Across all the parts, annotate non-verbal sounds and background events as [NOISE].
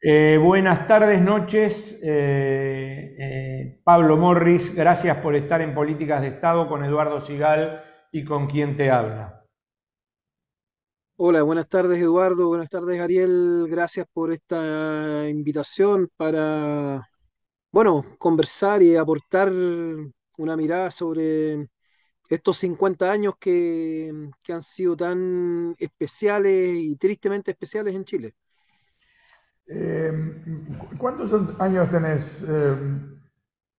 Eh, buenas tardes, noches. Eh, eh, Pablo Morris, gracias por estar en Políticas de Estado con Eduardo Sigal y con quien te habla. Hola, buenas tardes Eduardo, buenas tardes Ariel, gracias por esta invitación para, bueno, conversar y aportar una mirada sobre estos 50 años que han sido tan especiales y tristemente especiales en Chile. Eh, ¿Cuántos años tenés, eh,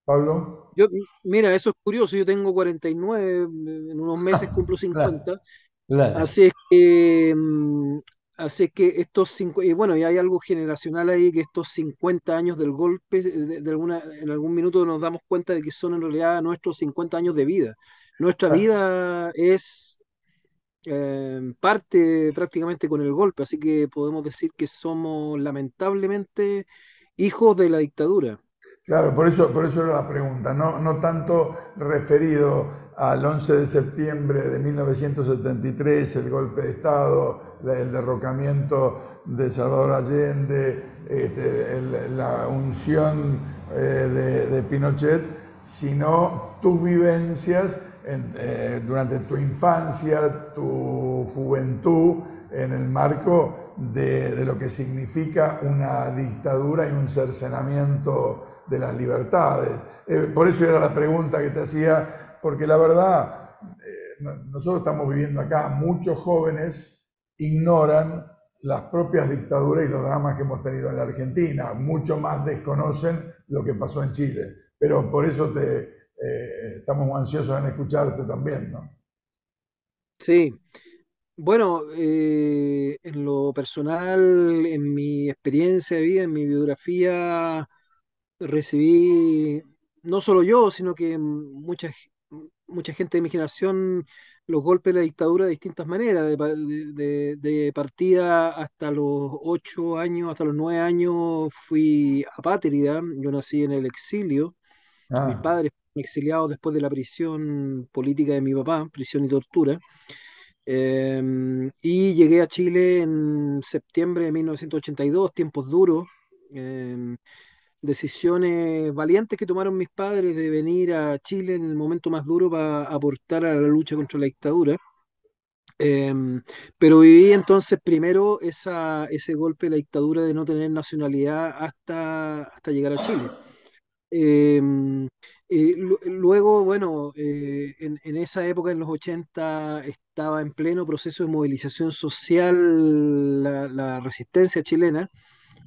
Pablo? Yo, mira, eso es curioso, yo tengo 49, en unos ah, meses cumplo 50. Así es que mm, así que estos cinco, y bueno, y hay algo generacional ahí que estos 50 años del golpe, eh, de, alguna, en algún minuto nos damos cuenta de que son en realidad nuestros 50 años de vida. Nuestra vida es Em, parte prácticamente con el golpe, así que podemos decir que somos lamentablemente hijos de la dictadura. Claro, por eso, por eso era la pregunta, no, tanto referido al 11 de septiembre de 1973, el golpe de Estado, el derrocamiento de Salvador Allende, este, la unción eh, de Pinochet, sino tus vivencias eh, durante tu infancia, tu juventud, en el marco de, lo que significa una dictadura y un cercenamiento de las libertades. Eh, por eso era la pregunta que te hacía, porque la verdad, eh, nosotros estamos viviendo acá, muchos jóvenes ignoran las propias dictaduras y los dramas que hemos tenido en la Argentina, mucho más desconocen lo que pasó en Chile. Pero por eso te, eh, estamos ansiosos en escucharte también, ¿no? Sí. Bueno, eh, en lo personal, en mi experiencia de vida, en mi biografía, recibí, no solo yo, sino que mucha, mucha gente de mi generación, los golpes de la dictadura de distintas maneras, de, partida hasta los ocho años, hasta los nueve años fui apátrida, yo nací en el exilio, mis ah. padres exiliado después de la prisión política de mi papá, prisión y tortura. Em, y llegué a Chile en septiembre de 1982, tiempos duros, em, decisiones valientes que tomaron mis padres de venir a Chile en el momento más duro para aportar a la lucha contra la dictadura. Em, pero viví entonces primero ese golpe de la dictadura de no tener nacionalidad hasta, hasta llegar a Chile. Eh, luego, bueno, eh, en, esa época, en los 80, estaba en pleno proceso de movilización social la, resistencia chilena.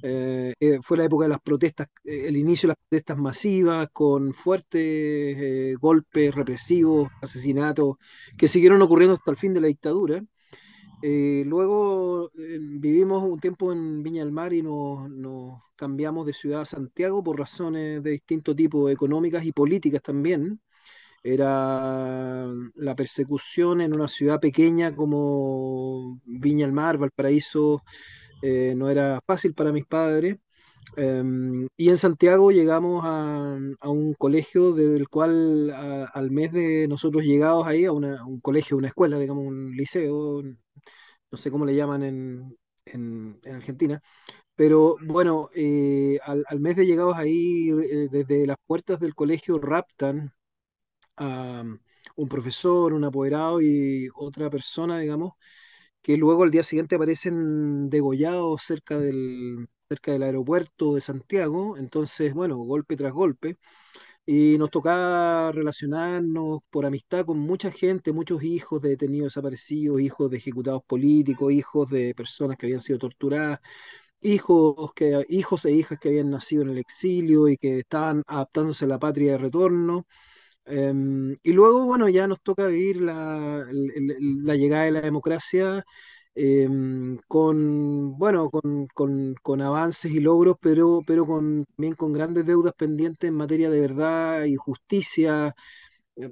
Eh, fue la época de las protestas, el inicio de las protestas masivas, con fuertes golpes represivos, asesinatos, que siguieron ocurriendo hasta el fin de la dictadura. Eh, luego eh, vivimos un tiempo en Viña del Mar y nos, cambiamos de ciudad a Santiago por razones de distinto tipo, económicas y políticas también. Era la persecución en una ciudad pequeña como Viña del Mar, Valparaíso, eh, no era fácil para mis padres. Em, y en Santiago llegamos a, un colegio del cual al mes de nosotros llegados ahí, a, un colegio, una escuela, digamos un liceo, no sé cómo le llaman en, Argentina, pero bueno, eh, al, mes de llegados ahí, eh, desde las puertas del colegio raptan a um, un profesor, un apoderado y otra persona, digamos, que luego al día siguiente aparecen degollados cerca del cerca del aeropuerto de Santiago, entonces, bueno, golpe tras golpe, y nos tocaba relacionarnos por amistad con mucha gente, muchos hijos de detenidos desaparecidos, hijos de ejecutados políticos, hijos de personas que habían sido torturadas, hijos, que, hijos e hijas que habían nacido en el exilio y que estaban adaptándose a la patria de retorno. Em, y luego, bueno, ya nos toca vivir la, la llegada de la democracia Em, con, bueno, con, avances y logros, pero, pero con, también con grandes deudas pendientes en materia de verdad y justicia. Eh,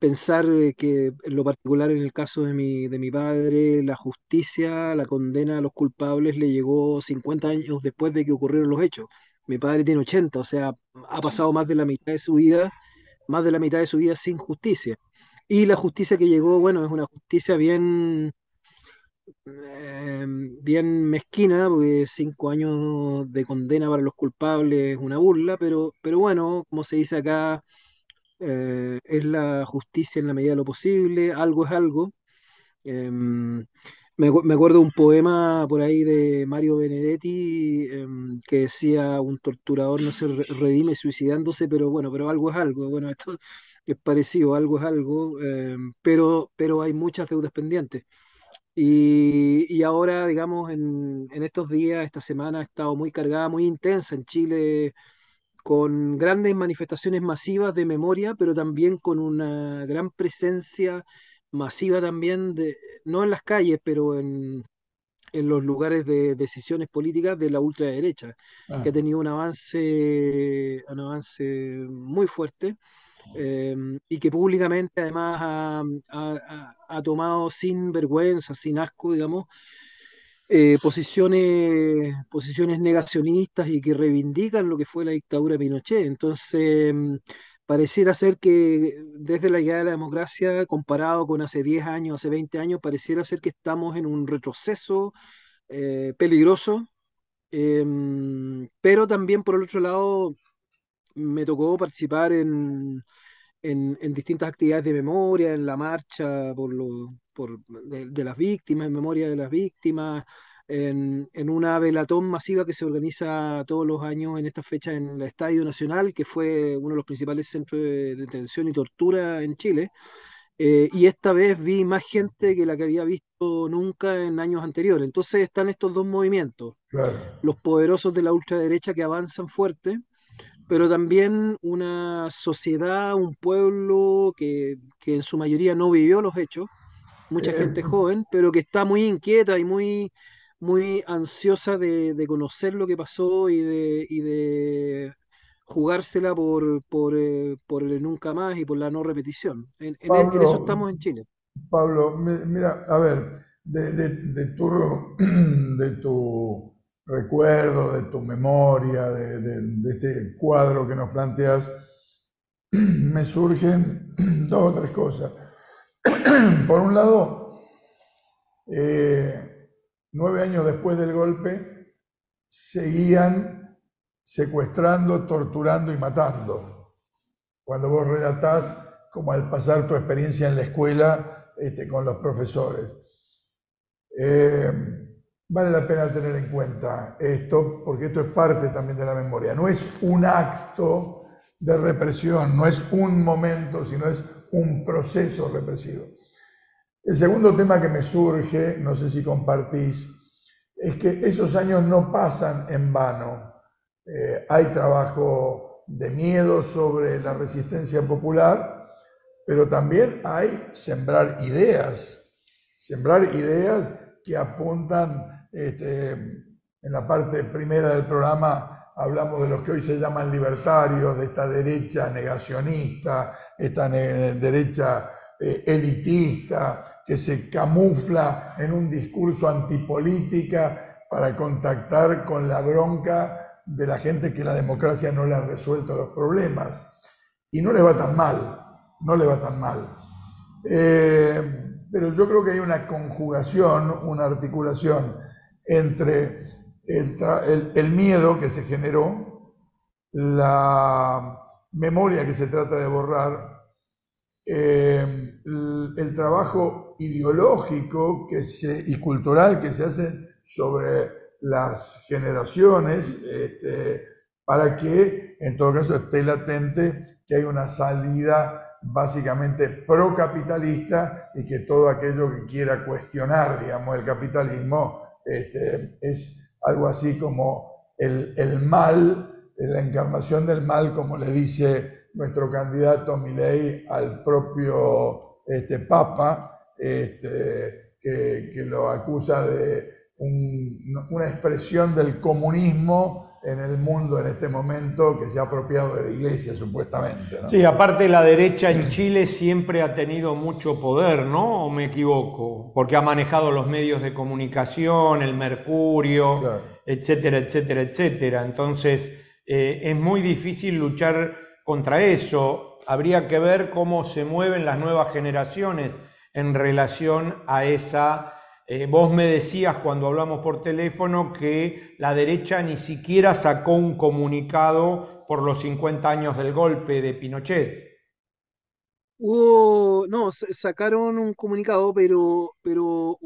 pensar eh, que en lo particular en el caso de mi, de mi padre, la justicia, la condena a los culpables le llegó 50 años después de que ocurrieron los hechos. Mi padre tiene 80, o sea, ha pasado más de la mitad de su vida, más de la mitad de su vida sin justicia. Y la justicia que llegó, bueno, es una justicia bien, Em, bien mezquina, porque cinco años de condena para los culpables es una burla, pero, pero bueno, como se dice acá, eh, es la justicia en la medida de lo posible, algo es algo. Em, me, me, acuerdo un poema por ahí de Mario Benedetti em, que decía un torturador no se redime suicidándose, pero bueno, pero algo es algo. Bueno, esto es parecido, algo es algo, pero, pero hay muchas deudas pendientes. Y, ahora, digamos, en, estos días, esta semana ha estado muy cargada, muy intensa en Chile, con grandes manifestaciones masivas de memoria, pero también con una gran presencia masiva también, de, no en las calles, pero en, los lugares de decisiones políticas de la ultraderecha, que ha ah. tenido un avance, un avance muy fuerte. Em, y que públicamente además ha, tomado sin vergüenza, sin asco, digamos, eh, posiciones, posiciones negacionistas y que reivindican lo que fue la dictadura de Pinochet. Entonces, em, pareciera ser que desde la llegada de la democracia, comparado con hace 10 años, hace 20 años, pareciera ser que estamos en un retroceso eh, peligroso, em, pero también por el otro lado me tocó participar en, en, distintas actividades de memoria, en la marcha por, de, las víctimas, en memoria de las víctimas, en, una velatón masiva que se organiza todos los años en esta fecha en el Estadio Nacional, que fue uno de los principales centros de detención y tortura en Chile. Eh, y esta vez vi más gente que la que había visto nunca en años anteriores. Entonces están estos dos movimientos. Los poderosos de la ultraderecha que avanzan fuerte, pero también una sociedad, un pueblo que, en su mayoría no vivió los hechos, mucha gente joven, pero que está muy inquieta y muy, muy ansiosa de, conocer lo que pasó y de, y de jugársela por, por, eh, el nunca más y por la no repetición. En, e, eso estamos en Chile. Pablo, mira, a ver, de, de tu [CLEARS THROAT] recuerdo, de tu memoria, de, este cuadro que nos planteas, [CLEARS THROAT] me surgen [CLEARS THROAT] dos o tres cosas. [CLEARS THROAT] Por un lado, eh, nueve años después del golpe, seguían secuestrando, torturando y matando. Cuando vos relatás como al pasar tu experiencia en la escuela este, con los profesores. Eh, Vale la pena tener en cuenta esto, porque esto es parte también de la memoria. No es un acto de represión, no es un momento, sino es un proceso represivo. El segundo tema que me surge, no sé si compartís, es que esos años no pasan en vano. Eh, hay trabajo de miedo sobre la resistencia popular, pero también hay sembrar ideas, sembrar ideas que apuntan este, en la parte primera del programa hablamos de los que hoy se llaman libertarios, de esta derecha negacionista, esta derecha eh, elitista, que se camufla en un discurso antipolítica para contactar con la bronca de la gente que la democracia no le ha resuelto los problemas. Y no le va tan mal, no le va tan mal. Eh, pero yo creo que hay una conjugación, una articulación entre el, miedo que se generó, la memoria que se trata de borrar, em, el, trabajo ideológico y cultural que se hace sobre las generaciones, este, para que en todo caso esté latente que hay una salida básicamente procapitalista y que todo aquello que quiera cuestionar, digamos, el capitalismo este, es algo así como el, mal, la encarnación del mal, como le dice nuestro candidato Milei al propio este, Papa, este, que, lo acusa de una expresión del comunismo en el mundo en este momento que se ha apropiado de la iglesia, supuestamente. Sí, aparte la derecha en Chile siempre ha tenido mucho poder, ¿no? ¿O me equivoco? Porque ha manejado los medios de comunicación, el Mercurio, etcétera, etcétera, etcétera. Entonces, eh, es muy difícil luchar contra eso. Habría que ver cómo se mueven las nuevas generaciones en relación a esa eh, vos me decías cuando hablamos por teléfono que la derecha ni siquiera sacó un comunicado por los 50 años del golpe de Pinochet. Hubo, no, sacaron un comunicado, pero, pero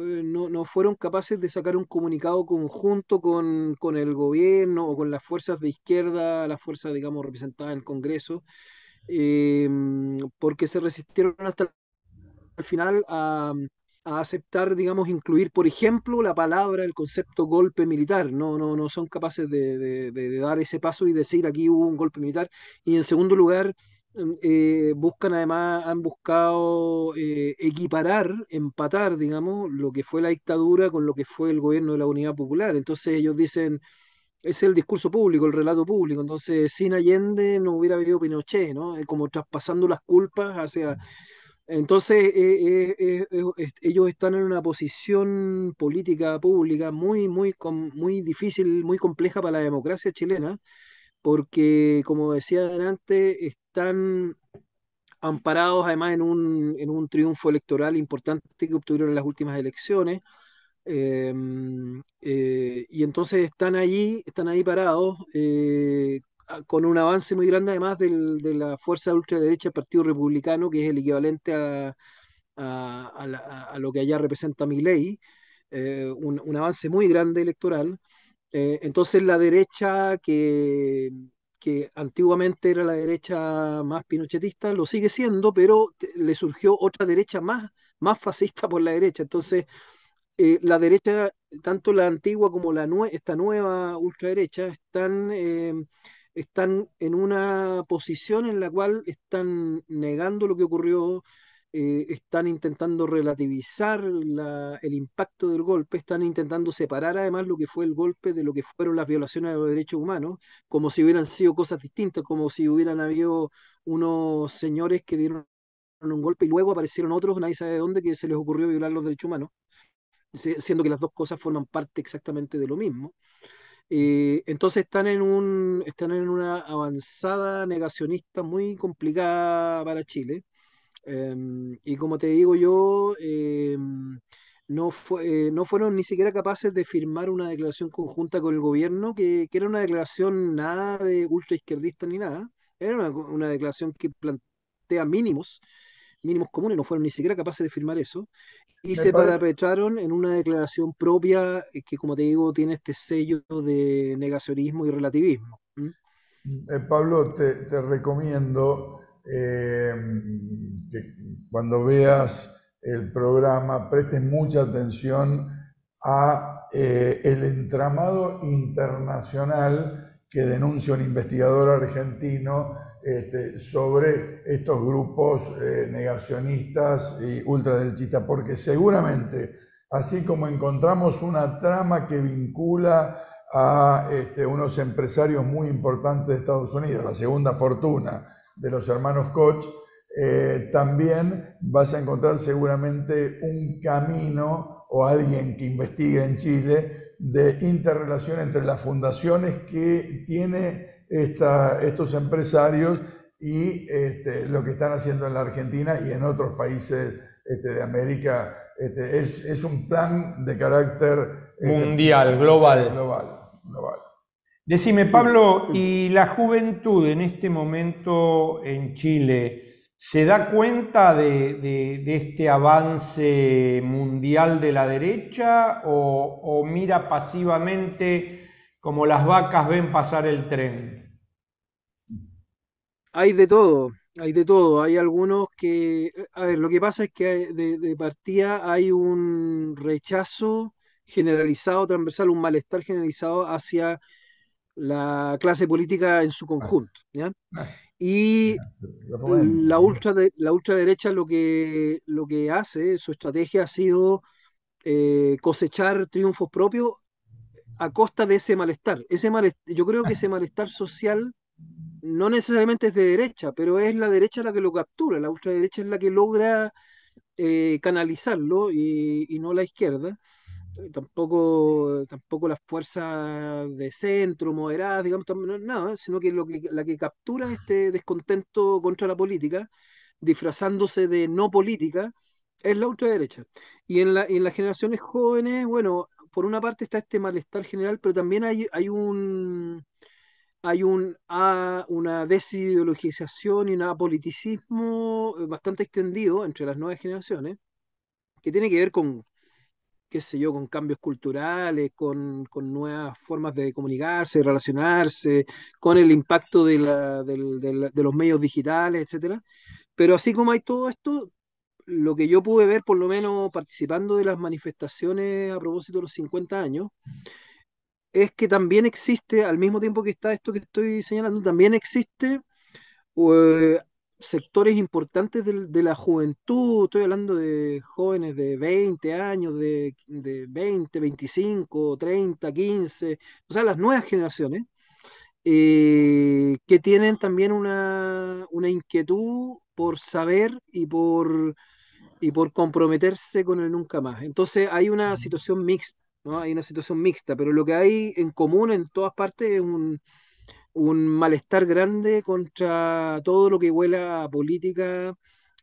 eh, no, fueron capaces de sacar un comunicado conjunto con, el gobierno o con las fuerzas de izquierda, las fuerzas, digamos, representadas en el Congreso, eh, porque se resistieron hasta el final a, a aceptar, digamos, incluir, por ejemplo, la palabra, el concepto golpe militar. No, no, no son capaces de, de, dar ese paso y decir aquí hubo un golpe militar. Y en segundo lugar, mm, eh, buscan además, han buscado eh, equiparar, empatar, digamos, lo que fue la dictadura con lo que fue el gobierno de la Unidad Popular. Entonces ellos dicen, es el discurso público, el relato público. Entonces, sin Allende no hubiera habido Pinochet, ¿no? Eh, como traspasando las culpas hacia... Entonces, eh, eh, eh, ellos están en una posición política pública muy, muy, muy difícil, muy compleja para la democracia chilena, porque, como decía adelante están amparados además en un, triunfo electoral importante que obtuvieron en las últimas elecciones. Em, y entonces están allí, están ahí parados con un avance muy grande además de la fuerza de ultraderecha del Partido Republicano, que es el equivalente a, lo que allá representa Milley, eh, un, avance muy grande electoral. Eh, entonces la derecha que, que antiguamente era la derecha más pinochetista, lo sigue siendo, pero le surgió otra derecha más, más fascista por la derecha. Entonces, eh, la derecha, tanto la antigua como la esta nueva ultraderecha, están eh, están en una posición en la cual están negando lo que ocurrió, eh, están intentando relativizar el impacto del golpe, están intentando separar además lo que fue el golpe de lo que fueron las violaciones a los derechos humanos, como si hubieran sido cosas distintas, como si hubieran habido unos señores que dieron un golpe y luego aparecieron otros, nadie sabe de dónde, que se les ocurrió violar los derechos humanos, siendo que las dos cosas forman parte exactamente de lo mismo entonces están en, un, están en una avanzada negacionista muy complicada para Chile. Em, y como te digo yo, em, eh, no, fueron ni siquiera capaces de firmar una declaración conjunta con el gobierno, que, que era una declaración nada de ultraizquierdista ni nada. Era una, una declaración que plantea mínimos mínimos comunes, no fueron ni siquiera capaces de firmar eso, y se parapetraron en una declaración propia eh, que, como te digo, tiene este sello de negacionismo y relativismo. Eh, Pablo, te, recomiendo eh, que cuando veas el programa prestes mucha atención a el entramado internacional que denuncia un investigador argentino este, sobre estos grupos eh, negacionistas y ultraderechistas, porque seguramente, así como encontramos una trama que vincula a este, unos empresarios muy importantes de Estados Unidos, la segunda fortuna de los hermanos Koch, eh, también vas a encontrar seguramente un camino o alguien que investigue en Chile de interrelación entre las fundaciones que tiene estos empresarios y este, lo que están haciendo en la Argentina y en otros países este, de América. Este, es, un plan de carácter mundial, global. global. global. Decime, Pablo, ¿y la juventud en este momento en Chile se da cuenta de, este avance mundial de la derecha o, o mira pasivamente como las vacas ven pasar el tren. Hay de todo, hay de todo. Hay algunos que, a ver, lo que pasa es que de, partida hay un rechazo generalizado, transversal, un malestar generalizado hacia la clase política en su conjunto. Ah. Y la, ultra ultraderecha lo que, lo que hace, su estrategia ha sido eh, cosechar triunfos propios a costa de ese malestar. Ese malestar, yo creo que ese malestar social no necesariamente es de derecha, pero es la derecha la que lo captura, la ultraderecha es la que logra eh, canalizarlo y, no la izquierda. Eh, tampoco, tampoco las fuerzas de centro, moderadas, digamos, nada, sino que, lo que la que captura este descontento contra la política, disfrazándose de no política, es la ultraderecha. Y en, la, en las generaciones jóvenes, bueno, por una parte está este malestar general, pero también hay, hay un hay un, ah, una desideologización y un apoliticismo eh, bastante extendido entre las nuevas generaciones, que tiene que ver con, qué sé yo, con cambios culturales, con, con nuevas formas de comunicarse, de relacionarse, con el impacto de, de los medios digitales, etc. Pero así como hay todo esto, lo que yo pude ver, por lo menos participando de las manifestaciones a propósito de los 50 años, es que también existe, al mismo tiempo que está esto que estoy señalando, también existe eh, sectores importantes de, la juventud, estoy hablando de jóvenes de 20 años, de, 20, 25, 30, 15, o sea, las nuevas generaciones, eh, que tienen también una inquietud por saber y por y por comprometerse con el nunca más. Entonces hay una mm. situación mixta, ¿no? Hay una situación mixta, pero lo que hay en común en todas partes es un, malestar grande contra todo lo que huela a política.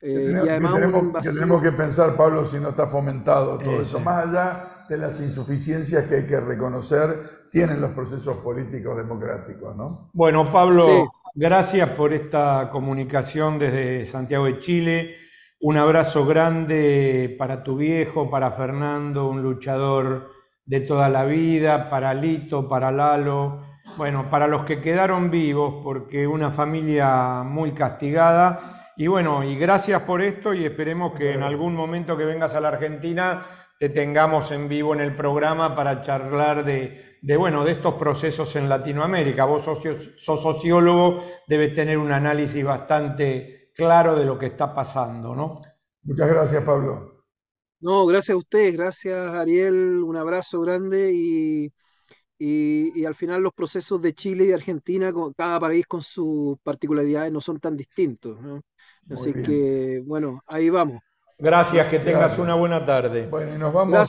Eh, y además que, tenemos, que, pensar, Pablo, si no está fomentado todo eso. Más allá de las insuficiencias que hay que reconocer, tienen los procesos políticos democráticos, ¿no? Bueno, Pablo, gracias por esta comunicación desde Santiago de Chile un abrazo grande para tu viejo, para Fernando, un luchador de toda la vida, para Lito, para Lalo, bueno, para los que quedaron vivos, porque una familia muy castigada. Y bueno, y gracias por esto y esperemos que en algún momento que vengas a la Argentina te tengamos en vivo en el programa para charlar de, bueno, de estos procesos en Latinoamérica. Vos sos sociólogo, debes tener un análisis bastante claro de lo que está pasando, ¿no? Muchas gracias, Pablo. No, gracias a ustedes, gracias Ariel, un abrazo grande y, al final los procesos de Chile y Argentina, cada país con sus particularidades, no son tan distintos. ¿no? Así que, bueno, ahí vamos. Gracias, que tengas una buena tarde. Bueno, y nos vamos.